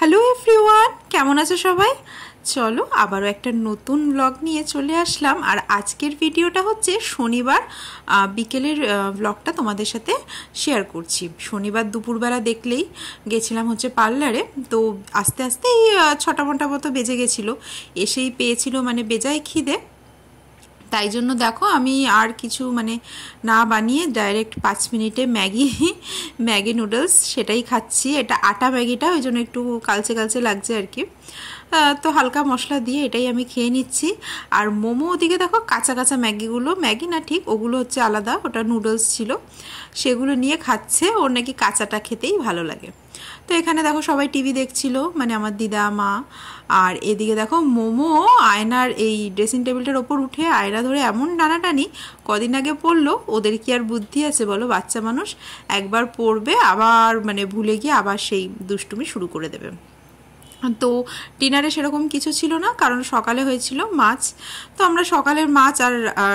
Hello everyone কেমন আছো সবাই চলো আবারও একটা নতুন ব্লগ নিয়ে চলে আসলাম আর আজকের ভিডিওটা হচ্ছে শনিবার বিকেলের ব্লগটা তোমাদের সাথে শেয়ার করছি শনিবার দুপুরবেলা দেখলেই গেছিলাম হচ্ছে পার্লারে তো আস্তে আস্তে এই ছটা ঘন্টা মতো বেজে গেছিলো এসেই পেয়েছিল মানে বেজায় খিদে তাই জন্য দেখো আমি আর কিছু মানে না বানিয়ে ডাইরেক্ট পাঁচ মিনিটে ম্যাগি ম্যাগি নুডলস সেটাই খাচ্ছি এটা আটা ম্যাগিটা ওই জন্য একটু কালচে কালচে লাগছে আর কি তো হালকা মশলা দিয়ে এটাই আমি খেয়ে নিচ্ছি আর মোমো ওদিকে দেখো কাঁচা কাঁচা ম্যাগিগুলো ম্যাগি না ঠিক ওগুলো হচ্ছে আলাদা ওটা নুডলস ছিল সেগুলো নিয়ে খাচ্ছে ওর নাকি কাঁচাটা খেতেই ভালো লাগে তো এখানে দেখো সবাই টিভি দেখছিল মানে আমার দিদা মা আর এদিকে দেখো মোমো আয়নার এই ড্রেসিং টেবিলটার ওপর উঠে আয়না ধরে এমন টানাটানি কদিন আগে পড়লো ওদের কি আর বুদ্ধি আছে বলো বাচ্চা মানুষ একবার পড়বে আবার মানে ভুলে গিয়ে আবার সেই দুষ্টুমি শুরু করে দেবে তো ডিনারে সেরকম কিছু ছিল না কারণ সকালে হয়েছিল মাছ তো আমরা সকালের মাছ আর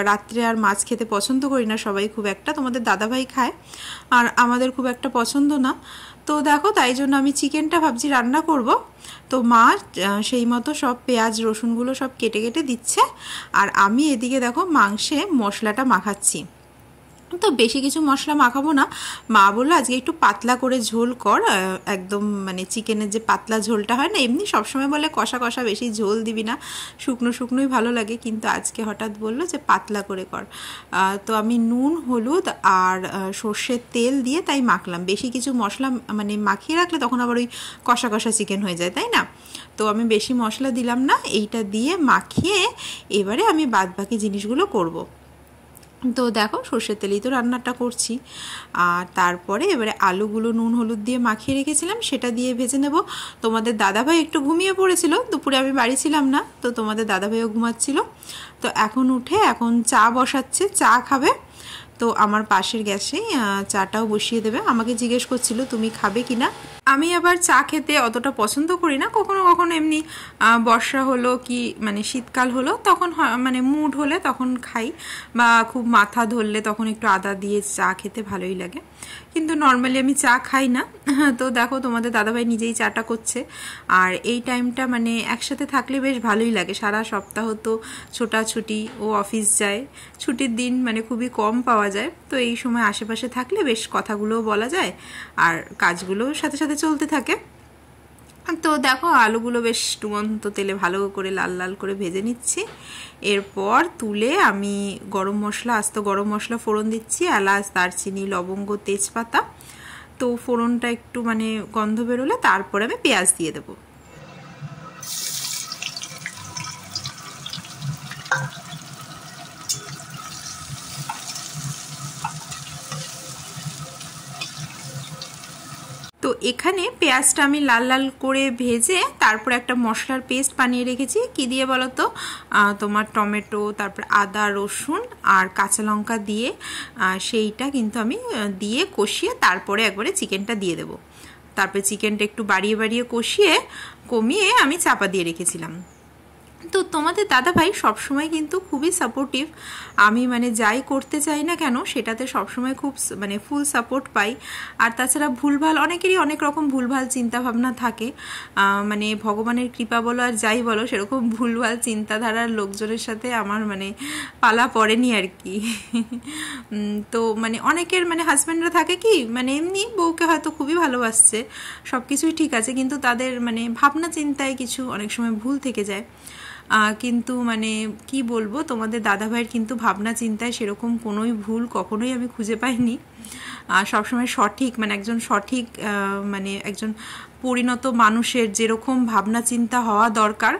রাত্রে আর মাছ খেতে পছন্দ করি না সবাই খুব একটা তোমাদের দাদাভাই খায় আর আমাদের খুব একটা পছন্দ না তো দেখো তাই জন্য আমি চিকেনটা ভাবছি রান্না করব তো মা সেই মতো সব পেঁয়াজ রসুনগুলো সব কেটে কেটে দিচ্ছে আর আমি এদিকে দেখো মাংসে মশলাটা মাখাচ্ছি তো বেশি কিছু মশলা মাখাবো না মা বললো আজকে একটু পাতলা করে ঝোল কর একদম মানে চিকেনের যে পাতলা ঝোলটা হয় না এমনি সবসময় বলে কষা কষা বেশি ঝোল দিবি না শুকনো শুকনোই ভালো লাগে কিন্তু আজকে হঠাৎ বললো যে পাতলা করে কর তো আমি নুন হলুদ আর সর্ষের তেল দিয়ে তাই মাখলাম বেশি কিছু মশলা মানে মাখিয়ে রাখলে তখন আবার ওই কষা কষা চিকেন হয়ে যায় তাই না তো আমি বেশি মশলা দিলাম না এইটা দিয়ে মাখিয়ে এবারে আমি বাদ বাকি জিনিসগুলো করবো তো দেখো সর্ষের তেলেই তো রান্নাটা করছি আর তারপরে এবারে আলুগুলো নুন হলুদ দিয়ে মাখিয়ে রেখেছিলাম সেটা দিয়ে ভেজে নেব তোমাদের দাদাভাই একটু ঘুমিয়ে পড়েছিল দুপুরে আমি বাড়ি ছিলাম না তো তোমাদের দাদাভাইও ঘুমাচ্ছিল তো এখন উঠে এখন চা বসাচ্ছে চা খাবে তো আমার পাশের গ্যাসে চাটাও বসিয়ে দেবে আমাকে জিজ্ঞেস করছিল তুমি খাবে কি না আমি আবার চা খেতে অতটা পছন্দ করি না কখনো কখনো এমনি বর্ষা হলো কি মানে শীতকাল হলো তখন মানে মুড হলে তখন খাই বা খুব মাথা ধরলে তখন একটু আদা দিয়ে চা খেতে ভালোই লাগে কিন্তু নর্মালি আমি চা খাই না তো দেখো তোমাদের দাদাভাই নিজেই চাটা করছে আর এই টাইমটা মানে একসাথে থাকলে বেশ ভালোই লাগে সারা সপ্তাহ তো ছোটাছুটি ও অফিস যায় ছুটির দিন মানে খুবই কম পাওয়া যায় তো এই সময় আশেপাশে থাকলে বেশ কথাগুলোও বলা যায় আর কাজগুলোও সাথে সাথে সাথে চলতে থাকে তো দেখো আলুগুলো বেশ টুমন্ত তেলে ভালো করে লাল লাল করে ভেজে নিচ্ছি এরপর তুলে আমি গরম মশলা আস্ত গরম মশলা ফোড়ন দিচ্ছি এলাচ দারচিনি লবঙ্গ তেজপাতা তো ফোড়নটা একটু মানে গন্ধ বেরোলে তারপরে আমি পেঁয়াজ দিয়ে দেবো এখানে পেঁয়াজটা আমি লাল লাল করে ভেজে তারপর একটা মশলার পেস্ট বানিয়ে রেখেছি কি দিয়ে বলো তো তোমার টমেটো তারপর আদা রসুন আর কাঁচা লঙ্কা দিয়ে সেইটা কিন্তু আমি দিয়ে কষিয়ে তারপরে একবারে চিকেনটা দিয়ে দেবো তারপরে চিকেনটা একটু বাড়িয়ে বাড়িয়ে কষিয়ে কমিয়ে আমি চাপা দিয়ে রেখেছিলাম তো তোমাদের দাদাভাই সবসময় কিন্তু খুবই সাপোর্টিভ আমি মানে যাই করতে চাই না কেন সেটাতে সবসময় খুব মানে ফুল সাপোর্ট পাই আর তাছাড়া ভুলভাল অনেকেরই অনেক রকম ভুলভাল চিন্তাভাবনা থাকে মানে ভগবানের কৃপা বলো আর যাই বলো সেরকম ভুলভাল চিন্তাধারার লোকজনের সাথে আমার মানে পালা পড়েনি আর কি তো মানে অনেকের মানে হাজব্যান্ডরা থাকে কি মানে এমনি বউকে হয়তো খুবই ভালোবাসছে সব কিছুই ঠিক আছে কিন্তু তাদের মানে ভাবনা চিন্তায় কিছু অনেক সময় ভুল থেকে যায় কিন্তু মানে কি বলবো তোমাদের দাদাভাইয়ের কিন্তু ভাবনা চিন্তায় সেরকম কোনোই ভুল কখনোই আমি খুঁজে পাইনি সবসময় সঠিক মানে একজন সঠিক মানে একজন পরিণত মানুষের যেরকম ভাবনা চিন্তা হওয়া দরকার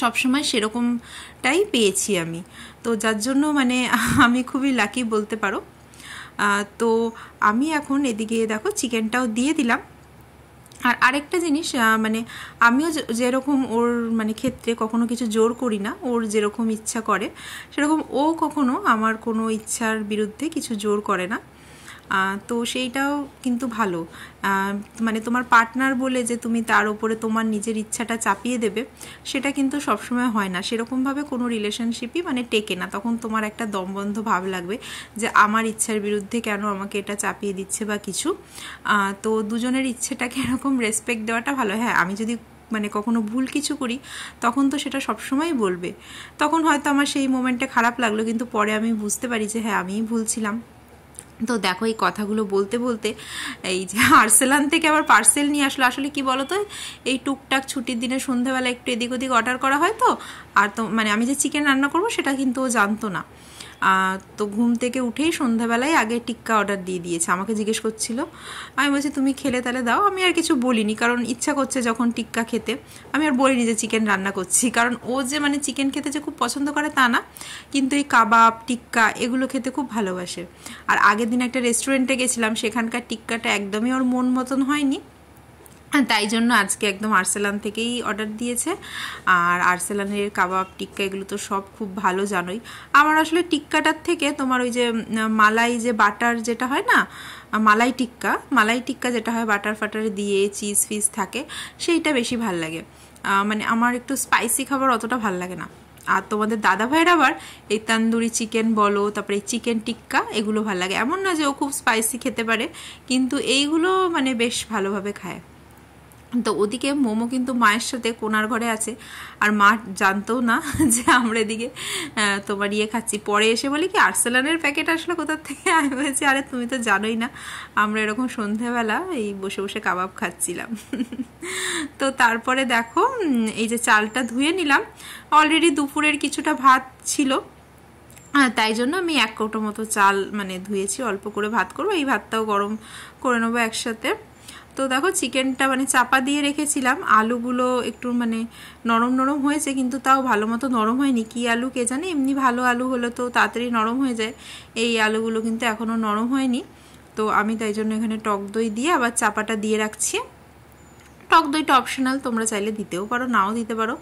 সবসময় সেরকমটাই পেয়েছি আমি তো যার জন্য মানে আমি খুবই লাকি বলতে পারো তো আমি এখন এদিকে দেখো চিকেনটাও দিয়ে দিলাম আর আরেকটা জিনিস মানে আমিও যেরকম ওর মানে ক্ষেত্রে কখনো কিছু জোর করি না ওর যেরকম ইচ্ছা করে সেরকম ও কখনো আমার কোনো ইচ্ছার বিরুদ্ধে কিছু জোর করে না তো সেইটাও কিন্তু ভালো মানে তোমার পার্টনার বলে যে তুমি তার উপরে তোমার নিজের ইচ্ছাটা চাপিয়ে দেবে সেটা কিন্তু সবসময় হয় না সেরকমভাবে কোনো রিলেশনশিপই মানে টেকে না তখন তোমার একটা দমবন্ধ ভাব লাগবে যে আমার ইচ্ছার বিরুদ্ধে কেন আমাকে এটা চাপিয়ে দিচ্ছে বা কিছু তো দুজনের ইচ্ছেটাকে এরকম রেসপেক্ট দেওয়াটা ভালো হ্যাঁ আমি যদি মানে কখনো ভুল কিছু করি তখন তো সেটা সবসময় বলবে তখন হয়তো আমার সেই মোমেন্টে খারাপ লাগলো কিন্তু পরে আমি বুঝতে পারি যে হ্যাঁ আমিই ভুল ছিলাম তো দেখো এই কথাগুলো বলতে বলতে এই যে আর্সেলান থেকে আবার পার্সেল নিয়ে আসলো আসলে কি বলো তো এই টুকটাক ছুটির দিনে সন্ধ্যাবেলা একটু এদিক ওদিক অর্ডার করা হয় তো আর তো মানে আমি যে চিকেন রান্না করবো সেটা কিন্তু ও জানতো না তো ঘুম থেকে উঠেই সন্ধ্যাবেলায় আগে টিক্কা অর্ডার দিয়ে দিয়েছে আমাকে জিজ্ঞেস করছিল আমি বলছি তুমি খেলে তাহলে দাও আমি আর কিছু বলিনি কারণ ইচ্ছা করছে যখন টিক্কা খেতে আমি আর বলিনি যে চিকেন রান্না করছি কারণ ও যে মানে চিকেন খেতে যে খুব পছন্দ করে তা না কিন্তু এই কাবাব টিক্কা এগুলো খেতে খুব ভালোবাসে আর আগের দিন একটা রেস্টুরেন্টে গেছিলাম সেখানকার টিক্কাটা একদমই ওর মন মতন হয়নি তাই জন্য আজকে একদম আর্সেলান থেকেই অর্ডার দিয়েছে আর আর্সেলানের কাবাব টিক্কা এগুলো তো সব খুব ভালো জানোই আমার আসলে টিক্কাটার থেকে তোমার ওই যে মালাই যে বাটার যেটা হয় না মালাই টিক্কা মালাই টিক্কা যেটা হয় বাটার ফাটার দিয়ে চিজ ফিজ থাকে সেইটা বেশি ভাল লাগে মানে আমার একটু স্পাইসি খাবার অতটা ভাল লাগে না আর তোমাদের দাদা ভাইয়ের আবার এই তান্দুরি চিকেন বলো তারপরে চিকেন টিক্কা এগুলো ভাল লাগে এমন না যে ও খুব স্পাইসি খেতে পারে কিন্তু এইগুলো মানে বেশ ভালোভাবে খায় তো ওদিকে মোমো কিন্তু মায়ের সাথে কোনার ঘরে আছে আর মা জানতো না যে আমরা এদিকে তোমার ইয়ে খাচ্ছি পরে এসে বলি কি আর্সেলানের প্যাকেট আসলে কোথার থেকে আমি বলছি আরে তুমি তো জানোই না আমরা এরকম সন্ধেবেলা এই বসে বসে কাবাব খাচ্ছিলাম তো তারপরে দেখো এই যে চালটা ধুয়ে নিলাম অলরেডি দুপুরের কিছুটা ভাত ছিল তাই জন্য আমি এক কৌটো মতো চাল মানে ধুয়েছি অল্প করে ভাত করবো এই ভাতটাও গরম করে নেবো একসাথে তো দেখো চিকেনটা মানে চাপা দিয়ে রেখেছিলাম আলুগুলো একটু মানে নরম নরম হয়েছে কিন্তু তাও ভালো মতো নরম হয়নি কী আলু কে জানে এমনি ভালো আলু হলে তো তাড়াতাড়ি নরম হয়ে যায় এই আলুগুলো কিন্তু এখনও নরম হয়নি তো আমি তাই জন্য এখানে টক দই দিয়ে আবার চাপাটা দিয়ে রাখছি টক দইটা অপশনাল তোমরা চাইলে দিতেও পারো নাও দিতে পারো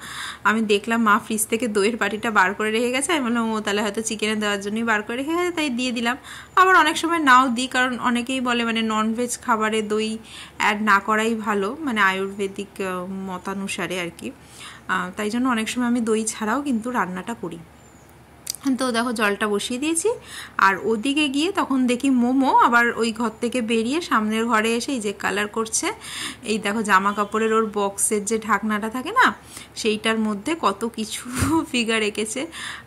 আমি দেখলাম মা ফ্রিজ থেকে দইয়ের বাটিটা বার করে রেখে গেছে আমি বললাম ও তাহলে হয়তো চিকেনে দেওয়ার জন্যই বার করে রেখে গেছে তাই দিয়ে দিলাম আবার অনেক সময় নাও দিই কারণ অনেকেই বলে মানে ননভেজ খাবারে দই অ্যাড না করাই ভালো মানে আয়ুর্বেদিক মতানুসারে আর কি তাই জন্য অনেক সময় আমি দই ছাড়াও কিন্তু রান্নাটা করি তো দেখো জলটা বসিয়ে দিয়েছি আর ওদিকে গিয়ে তখন দেখি মোমো আবার ওই ঘর থেকে বেরিয়ে সামনের ঘরে এসে এই যে কালার করছে এই দেখো জামা কাপড়ের ওর বক্সের যে ঢাকনাটা থাকে না সেইটার মধ্যে কত কিছু ফিগার এঁকেছে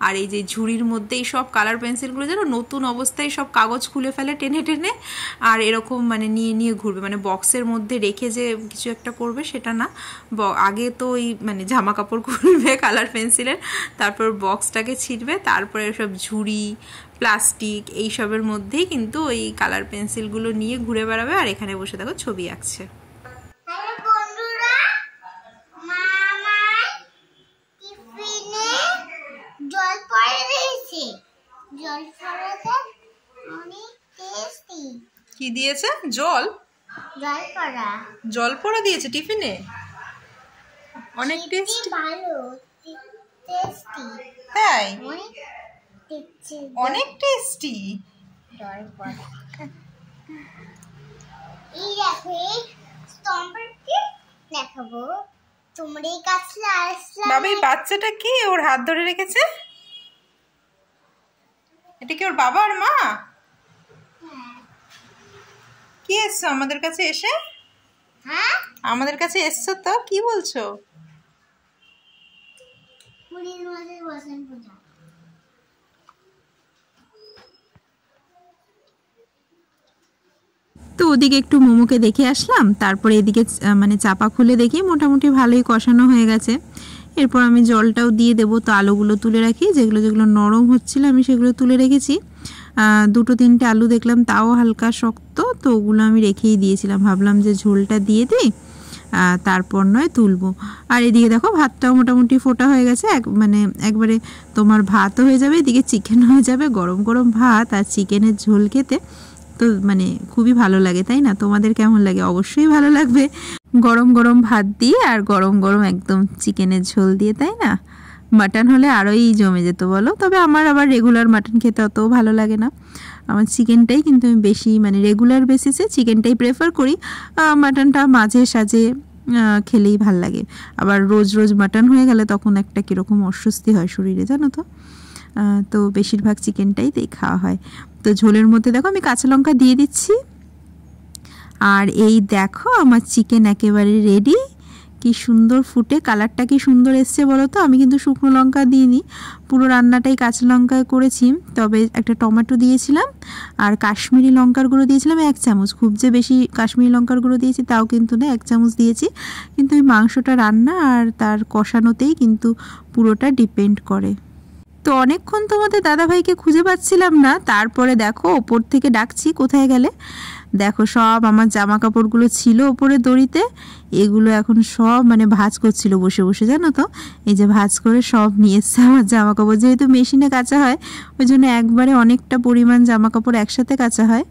আর এই যে ঝুড়ির মধ্যে এই সব কালার পেন্সিলগুলো যেন নতুন অবস্থায় সব কাগজ খুলে ফেলে টেনে টেনে আর এরকম মানে নিয়ে নিয়ে ঘুরবে মানে বক্সের মধ্যে রেখে যে কিছু একটা করবে সেটা না আগে তো ওই মানে জামা কাপড় খুলবে কালার পেন্সিলের তারপর বক্সটাকে ছিঁড়বে তার তারপরে সব ঝুড়ি প্লাস্টিক এইসবের মধ্যেই কিন্তু ওই কালার পেন্সিলগুলো নিয়ে ঘুরে বেড়াবে আর এখানে বসে দেখো ছবি আঁকছে কি দিয়েছে জল জল পড়া জল পড়া দিয়েছে টিফিনে অনেক টেস্টি ভালো টেস্টি তাই অনেক টেস্টি বাচ্চাটা কি ওর হাত ধরে রেখেছে এটা কি ওর বাবা আর মা হ্যাঁ। কি এসছো আমাদের কাছে এসে হ্যাঁ আমাদের কাছে এসছো তো কি বলছো তো ওদিকে একটু মোমোকে দেখে আসলাম তারপরে এদিকে মানে চাপা খুলে দেখি মোটামুটি ভালোই কষানো হয়ে গেছে এরপর আমি জলটাও দিয়ে দেবো তো আলুগুলো তুলে রাখি যেগুলো যেগুলো নরম হচ্ছিলো আমি সেগুলো তুলে রেখেছি দুটো তিনটে আলু দেখলাম তাও হালকা শক্ত তো ওগুলো আমি রেখেই দিয়েছিলাম ভাবলাম যে ঝোলটা দিয়ে দিই তারপর নয় তুলবো আর এদিকে দেখো ভাতটাও মোটামুটি ফোটা হয়ে গেছে এক মানে একবারে তোমার ভাতও হয়ে যাবে এদিকে চিকেন হয়ে যাবে গরম গরম ভাত আর চিকেনের ঝোল খেতে তো মানে খুবই ভালো লাগে তাই না তোমাদের কেমন লাগে অবশ্যই ভালো লাগবে গরম গরম ভাত দিয়ে আর গরম গরম একদম চিকেনের ঝোল দিয়ে তাই না মাটন হলে আরোই জমে যেত বলো তবে আমার আবার রেগুলার মাটন খেতে অত ভালো লাগে না আমার চিকেনটাই কিন্তু আমি বেশি মানে রেগুলার বেসিসে চিকেনটাই প্রেফার করি মাটনটা মাঝে সাঝে খেলেই ভাল লাগে আবার রোজ রোজ মাটন হয়ে গেলে তখন একটা কীরকম অস্বস্তি হয় শরীরে জানো তো তো বেশিরভাগ চিকেনটাই তাই খাওয়া হয় তো ঝোলের মধ্যে দেখো আমি কাঁচা লঙ্কা দিয়ে দিচ্ছি আর এই দেখো আমার চিকেন একেবারে রেডি কি সুন্দর ফুটে কালারটা কি সুন্দর এসছে বলো তো আমি কিন্তু শুকনো লঙ্কা দিইনি পুরো রান্নাটাই কাঁচা লঙ্কায় করেছি তবে একটা টমেটো দিয়েছিলাম আর কাশ্মীরি লঙ্কার গুঁড়ো দিয়েছিলাম এক চামচ খুব যে বেশি কাশ্মীরি লঙ্কার গুঁড়ো দিয়েছি তাও কিন্তু না এক চামচ দিয়েছি কিন্তু ওই মাংসটা রান্না আর তার কষানোতেই কিন্তু পুরোটা ডিপেন্ড করে তো অনেকক্ষণ তোমাদের দাদাভাইকে খুঁজে পাচ্ছিলাম না তারপরে দেখো ওপর থেকে ডাকছি কোথায় গেলে দেখো সব আমার জামা কাপড়গুলো ছিল ওপরে দড়িতে এগুলো এখন সব মানে ভাজ করছিল বসে বসে জানো তো এই যে ভাজ করে সব নিয়ে এসছে আমার জামা কাপড় যেহেতু মেশিনে কাঁচা হয় ওই জন্য একবারে অনেকটা পরিমাণ জামা কাপড় একসাথে কাঁচা হয়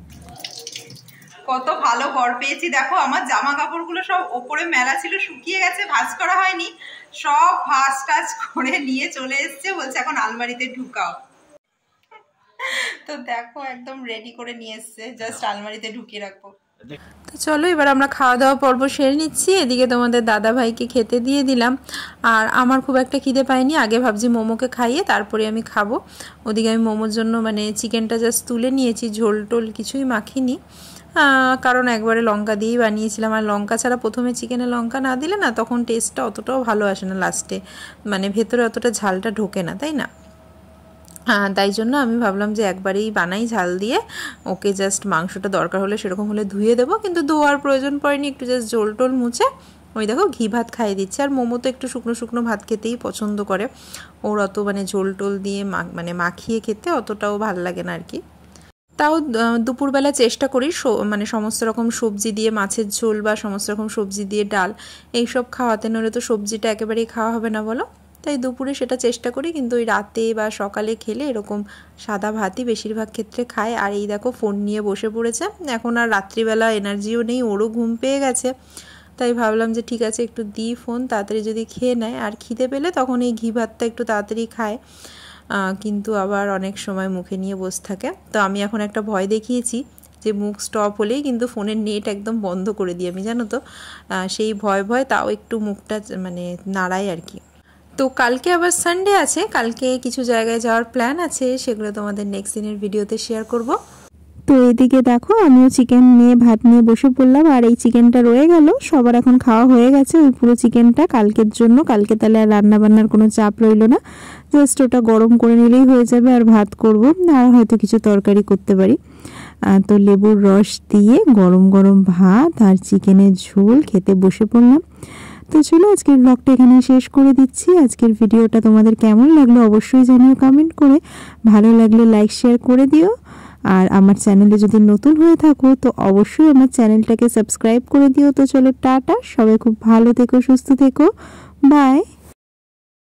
কত ভালো ঘর পেয়েছি দেখো আমার জামা কাপড়গুলো সব ওপরে মেলা ছিল শুকিয়ে গেছে ভাজ করা হয়নি সব ফাঁস টাস করে নিয়ে চলে এসছে বলছে এখন আলমারিতে ঢুকাও তো দেখো একদম রেডি করে নিয়ে এসছে জাস্ট আলমারিতে ঢুকিয়ে রাখবো তো চলো এবার আমরা খাওয়া দাওয়া পর্ব সেরে নিচ্ছি এদিকে তোমাদের দাদা ভাইকে খেতে দিয়ে দিলাম আর আমার খুব একটা খিদে পাইনি আগে ভাবছি মোমোকে খাইয়ে তারপরে আমি খাবো ওদিকে আমি মোমোর জন্য মানে চিকেনটা জাস্ট তুলে নিয়েছি ঝোল টোল কিছুই মাখিনি কারণ একবারে লঙ্কা দিয়েই বানিয়েছিলাম আর লঙ্কা ছাড়া প্রথমে চিকেনে লঙ্কা না দিলে না তখন টেস্টটা অতটাও ভালো আসে না লাস্টে মানে ভেতরে অতটা ঝালটা ঢোকে না তাই না তাই জন্য আমি ভাবলাম যে একবারেই বানাই ঝাল দিয়ে ওকে জাস্ট মাংসটা দরকার হলে সেরকম হলে ধুয়ে দেবো কিন্তু ধোয়ার প্রয়োজন পড়েনি একটু জাস্ট জোল টোল মুছে ওই দেখো ঘি ভাত খাইয়ে দিচ্ছে আর মোমো তো একটু শুকনো শুকনো ভাত খেতেই পছন্দ করে ওর অত মানে ঝোল টোল দিয়ে মানে মাখিয়ে খেতে অতটাও ভাল লাগে না আর কি তাও দুপুরবেলা চেষ্টা করি মানে সমস্ত রকম সবজি দিয়ে মাছের ঝোল বা সমস্ত রকম সবজি দিয়ে ডাল এইসব খাওয়াতে নলে তো সবজিটা একেবারেই খাওয়া হবে না বলো তাই দুপুরে সেটা চেষ্টা করি কিন্তু ওই রাতে বা সকালে খেলে এরকম সাদা ভাতই বেশিরভাগ ক্ষেত্রে খায় আর এই দেখো ফোন নিয়ে বসে পড়েছে এখন আর রাত্রিবেলা এনার্জিও নেই ওরও ঘুম পেয়ে গেছে তাই ভাবলাম যে ঠিক আছে একটু দিই ফোন তাড়াতাড়ি যদি খেয়ে নেয় আর খিদে পেলে তখন এই ঘি ভাতটা একটু তাড়াতাড়ি খায় কিন্তু আবার অনেক সময় মুখে নিয়ে বসে থাকে তো আমি এখন একটা ভয় দেখিয়েছি যে মুখ স্টপ হলেই কিন্তু ফোনের নেট একদম বন্ধ করে দিই আমি জানো তো সেই ভয় ভয় তাও একটু মুখটা মানে নাড়াই আর কি তো কালকে আবার সানডে আছে কালকে কিছু জায়গায় যাওয়ার প্ল্যান আছে সেগুলো তোমাদের নেক্সট দিনের ভিডিওতে শেয়ার করবো তো এদিকে দেখো আমিও চিকেন নিয়ে ভাত নিয়ে বসে পড়লাম আর এই চিকেনটা রয়ে গেল সবার এখন খাওয়া হয়ে গেছে ওই পুরো চিকেনটা কালকের জন্য কালকে তাহলে আর রান্নাবান্নার কোনো চাপ রইল না জাস্ট ওটা গরম করে নিলেই হয়ে যাবে আর ভাত করব আর হয়তো কিছু তরকারি করতে পারি তো লেবুর রস দিয়ে গরম গরম ভাত আর চিকেনের ঝোল খেতে বসে পড়লাম তো চলো আজকের ব্লগটা এখানে শেষ করে দিচ্ছি আজকের ভিডিওটা তোমাদের কেমন লাগলো অবশ্যই জানিও কমেন্ট করে ভালো লাগলে লাইক শেয়ার করে দিও আর আমার চ্যানেলে যদি নতুন হয়ে থাকো তো অবশ্যই আমার চ্যানেলটাকে সাবস্ক্রাইব করে দিও তো চলো টাটা সবাই খুব ভালো থেকো সুস্থ থেকো বাই